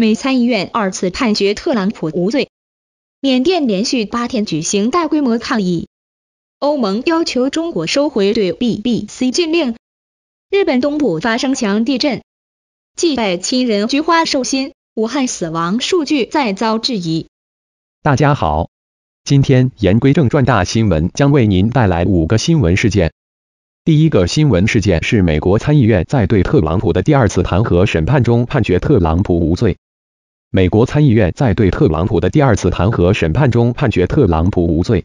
美参议院二次判决特朗普无罪。缅甸连续八天举行大规模抗议。欧盟要求中国收回对 BBC 禁令。日本东部发生强地震。祭拜亲人菊花寿心。武汉死亡数据再遭质疑。大家好，今天言归正传，大新闻将为您带来五个新闻事件。第一个新闻事件是美国参议院在对特朗普的第二次弹劾审判中判决特朗普无罪。美国参议院在对特朗普的第二次弹劾审判中判决特朗普无罪。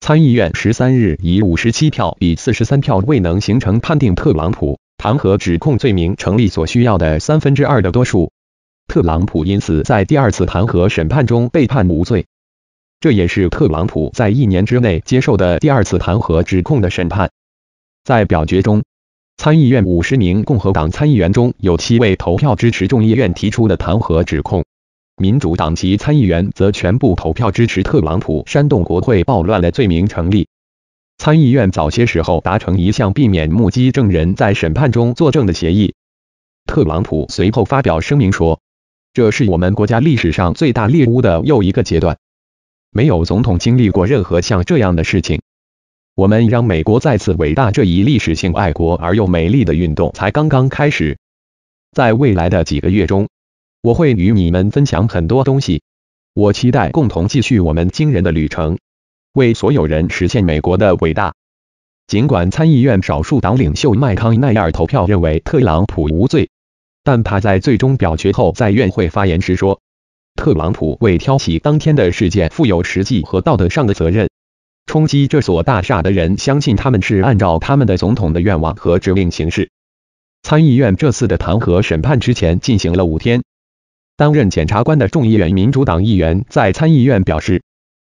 参议院十三日以五十七票比四十三票未能形成判定特朗普弹劾指控罪名成立所需要的三分之二的多数，特朗普因此在第二次弹劾审判中被判无罪。这也是特朗普在一年之内接受的第二次弹劾指控的审判。在表决中。参议院五十名共和党参议员中有七位投票支持众议院提出的弹劾指控，民主党籍参议员则全部投票支持特朗普煽动国会暴乱的罪名成立。参议院早些时候达成一项避免目击证人在审判中作证的协议。特朗普随后发表声明说：“这是我们国家历史上最大猎巫的又一个阶段，没有总统经历过任何像这样的事情。”我们让美国再次伟大这一历史性、爱国而又美丽的运动才刚刚开始。在未来的几个月中，我会与你们分享很多东西。我期待共同继续我们惊人的旅程，为所有人实现美国的伟大。尽管参议院少数党领袖麦康奈尔投票认为特朗普无罪，但他在最终表决后在院会发言时说，特朗普为挑起当天的事件负有实际和道德上的责任。冲击这所大厦的人，相信他们是按照他们的总统的愿望和指令行事。参议院这次的弹劾审判之前进行了五天。担任检察官的众议院民主党议员在参议院表示，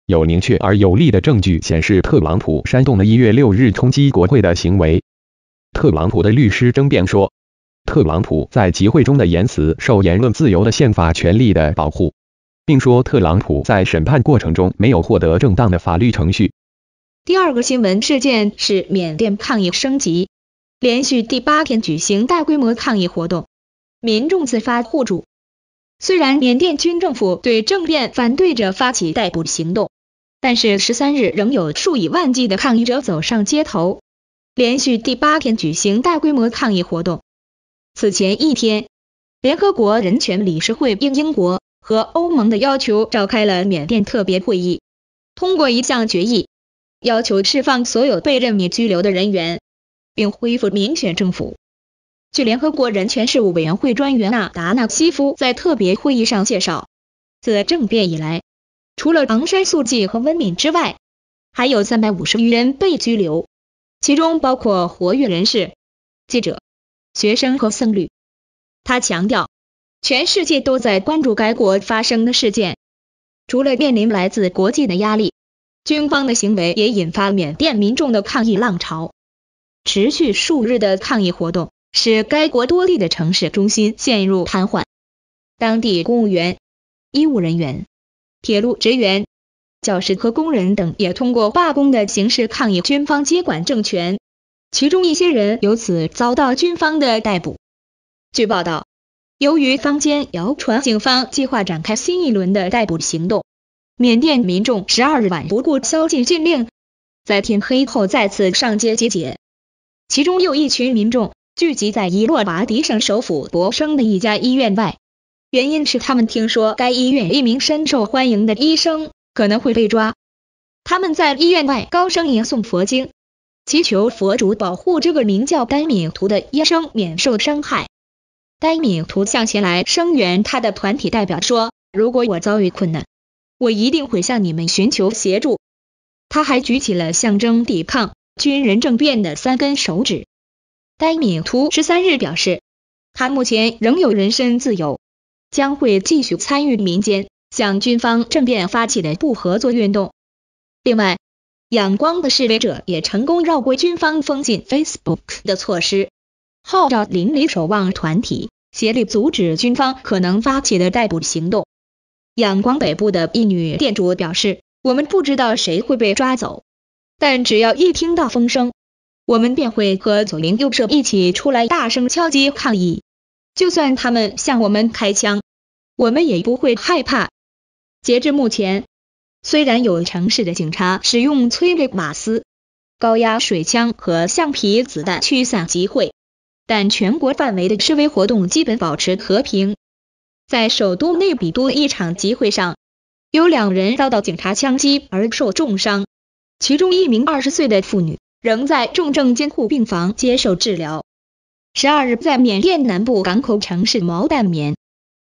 有明确而有力的证据显示特朗普煽动了1月6日冲击国会的行为。特朗普的律师争辩说，特朗普在集会中的言辞受言论自由的宪法权利的保护，并说特朗普在审判过程中没有获得正当的法律程序。第二个新闻事件是缅甸抗议升级，连续第八天举行大规模抗议活动，民众自发互助。虽然缅甸军政府对政变反对者发起逮捕行动，但是十三日仍有数以万计的抗议者走上街头，连续第八天举行大规模抗议活动。此前一天，联合国人权理事会应英国和欧盟的要求召开了缅甸特别会议，通过一项决议。要求释放所有被任命拘留的人员，并恢复民选政府。据联合国人权事务委员会专员纳达纳西夫在特别会议上介绍，自政变以来，除了昂山素季和温敏之外，还有350余人被拘留，其中包括活跃人士、记者、学生和僧侣。他强调，全世界都在关注该国发生的事件，除了面临来自国际的压力。军方的行为也引发缅甸民众的抗议浪潮，持续数日的抗议活动使该国多地的城市中心陷入瘫痪。当地公务员、医务人员、铁路职员、教师和工人等也通过罢工的形式抗议军方接管政权，其中一些人由此遭到军方的逮捕。据报道，由于坊间谣传警方计划展开新一轮的逮捕行动。缅甸民众十二日晚不顾宵禁禁令，在天黑后再次上街集结，其中又一群民众聚集在伊洛瓦底省首府博生的一家医院外，原因是他们听说该医院一名深受欢迎的医生可能会被抓。他们在医院外高声吟诵佛经，祈求佛主保护这个名叫甘敏图的医生免受伤害。甘敏图向前来声援他的团体代表说：“如果我遭遇困难，”我一定会向你们寻求协助。他还举起了象征抵抗军人政变的三根手指。丹米图十三日表示，他目前仍有人身自由，将会继续参与民间向军方政变发起的不合作运动。另外，仰光的示威者也成功绕过军方封禁 Facebook 的措施，号召邻里守望团体协力阻止军方可能发起的逮捕行动。仰光北部的一女店主表示：“我们不知道谁会被抓走，但只要一听到风声，我们便会和左邻右舍一起出来大声敲击抗议。就算他们向我们开枪，我们也不会害怕。”截至目前，虽然有城市的警察使用催泪瓦斯、高压水枪和橡皮子弹驱散集会，但全国范围的示威活动基本保持和平。在首都内比都一场集会上，有两人遭到警察枪击而受重伤，其中一名二十岁的妇女仍在重症监护病房接受治疗。十二日，在缅甸南部港口城市毛淡棉，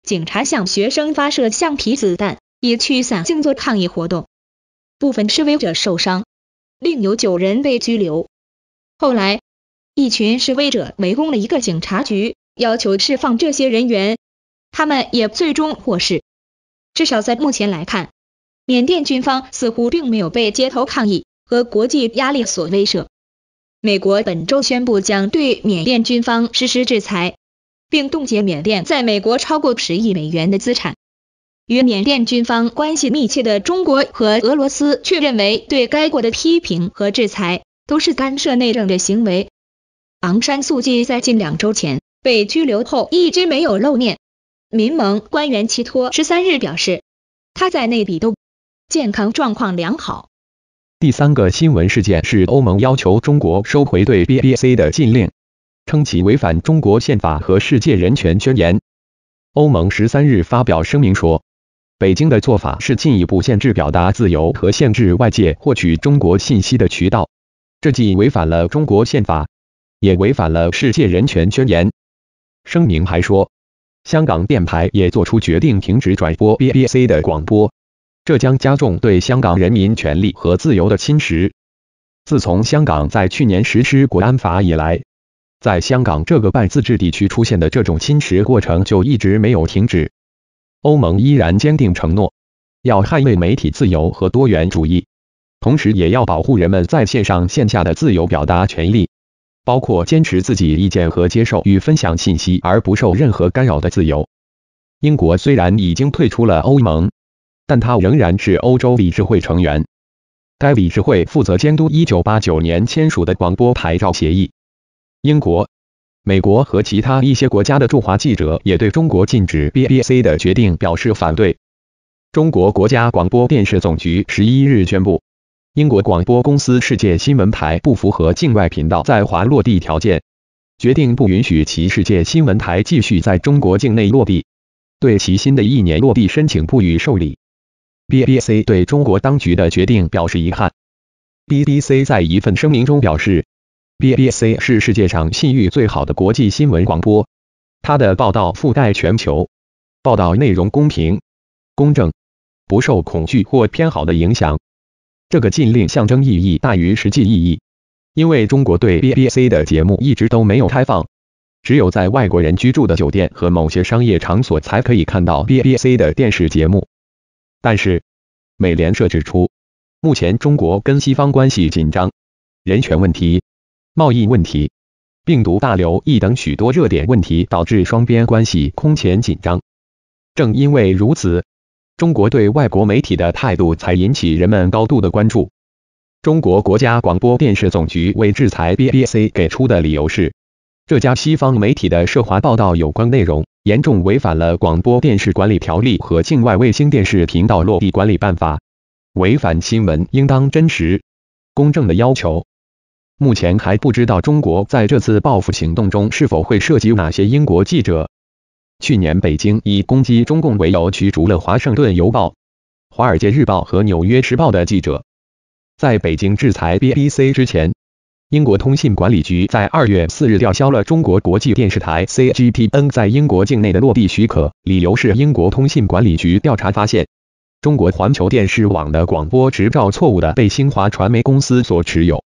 警察向学生发射橡皮子弹以驱散静坐抗议活动，部分示威者受伤，另有九人被拘留。后来，一群示威者围攻了一个警察局，要求释放这些人员。他们也最终获释。至少在目前来看，缅甸军方似乎并没有被街头抗议和国际压力所威慑。美国本周宣布将对缅甸军方实施制裁，并冻结缅甸在美国超过十亿美元的资产。与缅甸军方关系密切的中国和俄罗斯却认为，对该国的批评和制裁都是干涉内政的行为。昂山素季在近两周前被拘留后，一直没有露面。民盟官员齐托十三日表示，他在内比都健康状况良好。第三个新闻事件是欧盟要求中国收回对 BBC 的禁令，称其违反中国宪法和世界人权宣言。欧盟十三日发表声明说，北京的做法是进一步限制表达自由和限制外界获取中国信息的渠道，这既违反了中国宪法，也违反了世界人权宣言。声明还说。香港电台也做出决定，停止转播 BBC 的广播，这将加重对香港人民权利和自由的侵蚀。自从香港在去年实施国安法以来，在香港这个半自治地区出现的这种侵蚀过程就一直没有停止。欧盟依然坚定承诺，要捍卫媒体自由和多元主义，同时也要保护人们在线上线下的自由表达权利。包括坚持自己意见和接受与分享信息而不受任何干扰的自由。英国虽然已经退出了欧盟，但它仍然是欧洲理事会成员。该理事会负责监督1989年签署的广播牌照协议。英国、美国和其他一些国家的驻华记者也对中国禁止 BBC 的决定表示反对。中国国家广播电视总局11日宣布。英国广播公司世界新闻台不符合境外频道在华落地条件，决定不允许其世界新闻台继续在中国境内落地，对其新的一年落地申请不予受理。BBC 对中国当局的决定表示遗憾。BBC 在一份声明中表示，BBC 是世界上信誉最好的国际新闻广播，它的报道覆盖全球，报道内容公平、公正，不受恐惧或偏好的影响。这个禁令象征意义大于实际意义，因为中国对 BBC 的节目一直都没有开放，只有在外国人居住的酒店和某些商业场所才可以看到 BBC 的电视节目。但是，美联社指出，目前中国跟西方关系紧张，人权问题、贸易问题、病毒大流疫等许多热点问题导致双边关系空前紧张。正因为如此，中国对外国媒体的态度才引起人们高度的关注。中国国家广播电视总局为制裁 BBC 给出的理由是，这家西方媒体的涉华报道有关内容严重违反了《广播电视管理条例》和《境外卫星电视频道落地管理办法》，违反新闻应当真实、公正的要求。目前还不知道中国在这次报复行动中是否会涉及哪些英国记者。去年，北京以攻击中共为由驱逐了《华盛顿邮报》、《华尔街日报》和《纽约时报》的记者。在北京制裁 BBC 之前，英国通信管理局在二月四日吊销了中国国际电视台 CGTN 在英国境内的落地许可，理由是英国通信管理局调查发现，中国环球电视网的广播执照错误的被新华传媒公司所持有。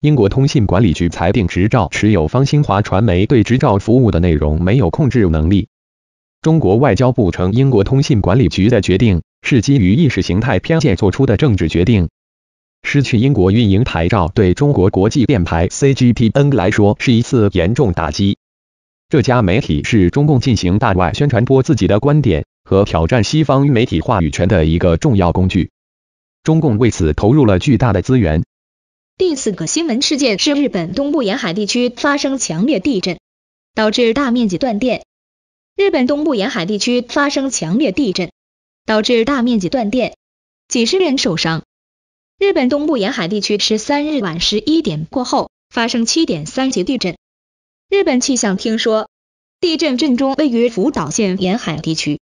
英国通信管理局裁定，执照持有方新华传媒对执照服务的内容没有控制能力。中国外交部称，英国通信管理局的决定是基于意识形态偏见做出的政治决定。失去英国运营牌照，对中国国际电牌 CGTN 来说是一次严重打击。这家媒体是中共进行大外宣传、播自己的观点和挑战西方媒体话语权的一个重要工具。中共为此投入了巨大的资源。第四个新闻事件是日本东部沿海地区发生强烈地震，导致大面积断电。日本东部沿海地区发生强烈地震，导致大面积断电，几十人受伤。日本东部沿海地区十三日晚十一点过后发生七点三级地震。日本气象厅说，地震震中位于福岛县沿海地区，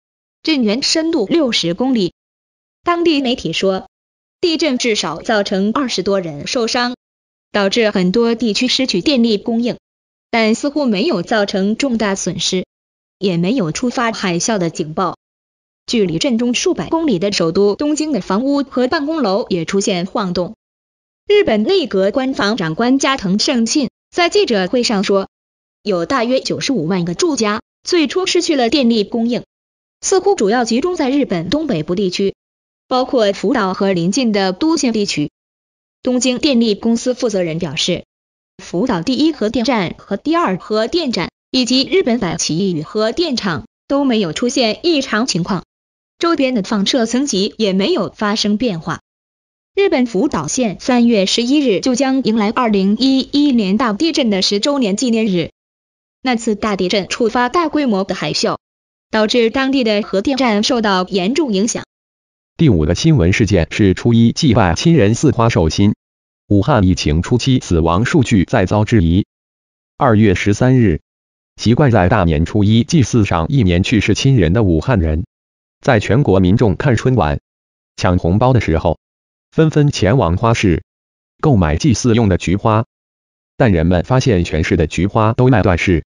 震源深度六十公里。当地媒体说，地震至少造成二十多人受伤，导致很多地区失去电力供应，但似乎没有造成重大损失。也没有触发海啸的警报。距离震中数百公里的首都东京的房屋和办公楼也出现晃动。日本内阁官房长官加藤胜信在记者会上说，有大约九十五万个住家最初失去了电力供应，似乎主要集中在日本东北部地区，包括福岛和邻近的都县地区。东京电力公司负责人表示，福岛第一核电站和第二核电站。以及日本百起与核电厂都没有出现异常情况，周边的放射层级也没有发生变化。日本福岛县三月十一日就将迎来二零一一年大地震的十周年纪念日。那次大地震触发大规模的海啸，导致当地的核电站受到严重影响。第五个新闻事件是初一祭拜亲人四花寿星，武汉疫情初期死亡数据再遭质疑。二月十三日。习惯在大年初一祭祀上一年去世亲人的武汉人，在全国民众看春晚、抢红包的时候，纷纷前往花市购买祭祀用的菊花。但人们发现全市的菊花都卖断市，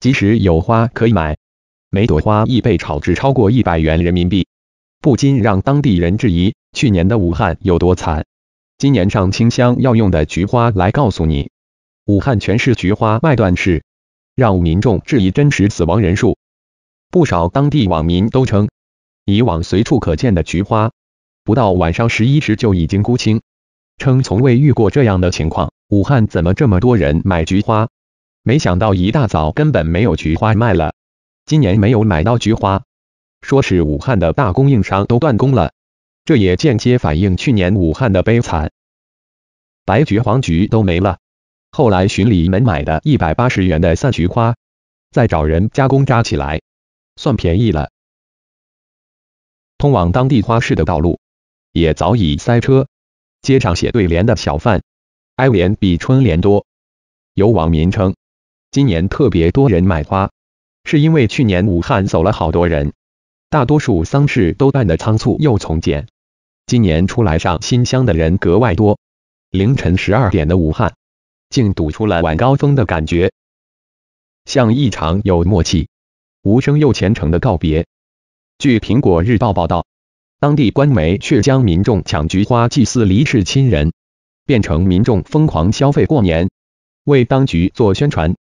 即使有花可以买，每朵花亦被炒至超过一百元人民币，不禁让当地人质疑去年的武汉有多惨。今年上清香要用的菊花来告诉你，武汉全市菊花卖断市。让民众质疑真实死亡人数。不少当地网民都称，以往随处可见的菊花，不到晚上十一时就已经枯青，称从未遇过这样的情况。武汉怎么这么多人买菊花？没想到一大早根本没有菊花卖了。今年没有买到菊花，说是武汉的大供应商都断供了。这也间接反映去年武汉的悲惨，白菊、黄菊都没了。后来巡礼门买的一百八十元的散菊花，再找人加工扎起来，算便宜了。通往当地花市的道路也早已塞车，街上写对联的小贩，挨联比春联多。有网民称，今年特别多人买花，是因为去年武汉走了好多人，大多数丧事都办的仓促又从简，今年出来上新乡的人格外多。凌晨十二点的武汉。竟堵出了晚高峰的感觉，像一场有默契、无声又虔诚的告别。据《苹果日报》报道，当地官媒却将民众抢菊花祭祀离世亲人，变成民众疯狂消费过年，为当局做宣传。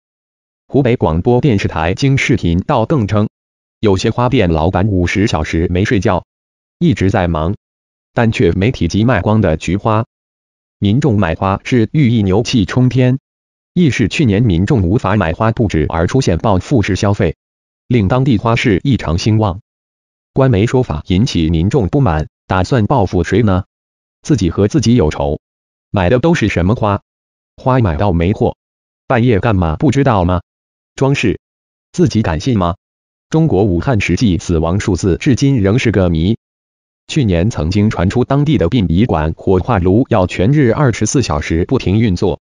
湖北广播电视台经视频道更称，有些花店老板五十小时没睡觉，一直在忙，但却没提及卖光的菊花。民众买花是寓意牛气冲天，亦是去年民众无法买花不止而出现报复式消费，令当地花市异常兴旺。官媒说法引起民众不满，打算报复谁呢？自己和自己有仇？买的都是什么花？花买到没货？半夜干嘛？不知道吗？装饰？自己敢信吗？中国武汉实际死亡数字至今仍是个谜。去年曾经传出当地的殡仪馆火化炉要全日二十四小时不停运作，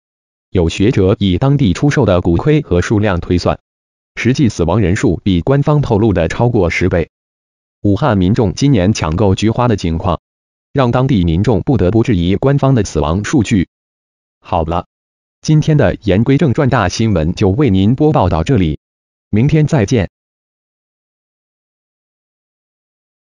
有学者以当地出售的骨灰和数量推算，实际死亡人数比官方透露的超过十倍。武汉民众今年抢购菊花的情况，让当地民众不得不质疑官方的死亡数据。好了，今天的言归正传大新闻就为您播报到这里，明天再见。